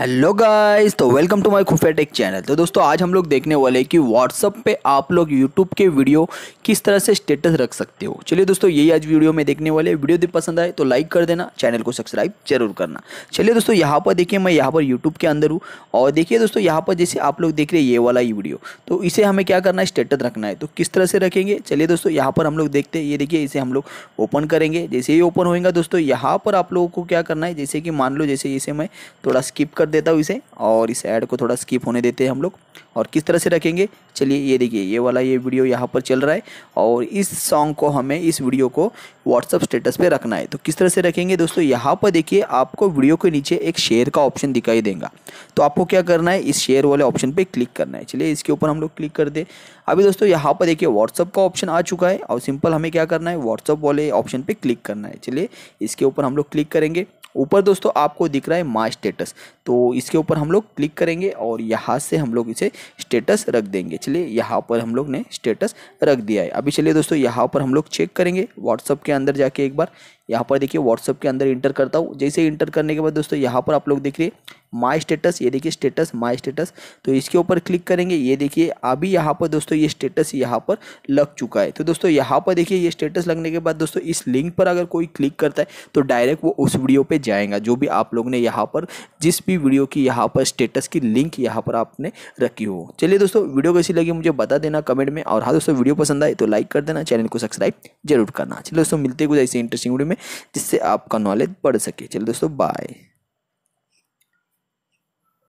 hello guys तो welcome to my खुफिया tech channel तो दोस्तों आज हम लोग देखने वाले हैं कि व्हाट्सअप पे आप लोग यूट्यूब के वीडियो किस तरह से स्टेटस रख सकते हो चलिए दोस्तों यही आज वीडियो में देखने वाले वीडियो भी पसंद आए तो लाइक कर देना चैनल को सब्सक्राइब जरूर करना चलिए दोस्तों यहाँ पर देखिए मैं यहाँ पर यूट्यूब के अंदर हूँ और देखिए दोस्तों यहाँ पर जैसे आप लोग देख रहे ये वाला ये वीडियो तो इसे हमें क्या करना है स्टेटस रखना है तो किस तरह से रखेंगे चलिए दोस्तों यहाँ पर हम लोग देखते हैं ये देखिए इसे हम लोग ओपन करेंगे जैसे ये ओपन होएगा दोस्तों यहाँ पर आप लोगों को क्या करना है जैसे कि मान लो जैसे इसे मैं थोड़ा स्किप कर देता हूँ इसे और इस ऐड को थोड़ा स्किप होने देते हैं हम लोग और किस तरह से रखेंगे चलिए ये देखिए ये वाला ये वीडियो यहाँ पर चल रहा है और इस सॉन्ग को हमें इस वीडियो को व्हाट्सअप स्टेटस पे रखना है तो किस तरह से रखेंगे दोस्तों यहाँ पर देखिए आपको वीडियो के नीचे एक शेयर का ऑप्शन दिखाई देगा तो आपको क्या करना है इस शेयर वाले ऑप्शन पर क्लिक करना है चलिए इसके ऊपर हम लोग क्लिक कर दे अभी दोस्तों यहाँ पर देखिए व्हाट्सअप का ऑप्शन आ चुका है और सिंपल हमें क्या करना है व्हाट्सअप वाले ऑप्शन पर क्लिक करना है चलिए इसके ऊपर हम लोग क्लिक करेंगे ऊपर दोस्तों आपको दिख रहा है माई स्टेटस तो इसके ऊपर हम लोग क्लिक करेंगे और यहाँ से हम लोग इसे स्टेटस रख देंगे चलिए यहाँ पर हम लोग ने स्टेटस रख दिया है अभी चलिए दोस्तों यहाँ पर हम लोग चेक करेंगे व्हाट्सअप के अंदर जाके एक बार यहाँ पर देखिए व्हाट्सअप के अंदर इंटर करता हूँ जैसे इंटर करने के बाद दोस्तों यहाँ पर आप लोग देख रहे माय माई स्टेटस ये देखिए स्टेटस माई स्टेटस तो इसके ऊपर क्लिक करेंगे ये देखिए अभी यहाँ पर दोस्तों ये स्टेटस यहाँ पर लग चुका है तो दोस्तों यहाँ पर देखिए ये स्टेटस लगने के बाद दोस्तों इस लिंक पर अगर कोई क्लिक करता है तो डायरेक्ट वो उस वीडियो पे जाएगा जो भी आप लोग ने यहाँ पर जिस भी वीडियो की यहाँ पर स्टेटस की लिंक यहाँ पर आपने रखी हो चलिए दोस्तों वीडियो कैसी लगी मुझे बता देना कमेंट में और हाँ दोस्तों वीडियो पसंद आए तो लाइक कर देना चैनल को सब्सक्राइब जरूर करना चलिए दोस्तों मिलते कुछ ऐसे इंटरेस्टिंग वीडियो में जिससे आपका नॉलेज बढ़ सके चलिए दोस्तों बाय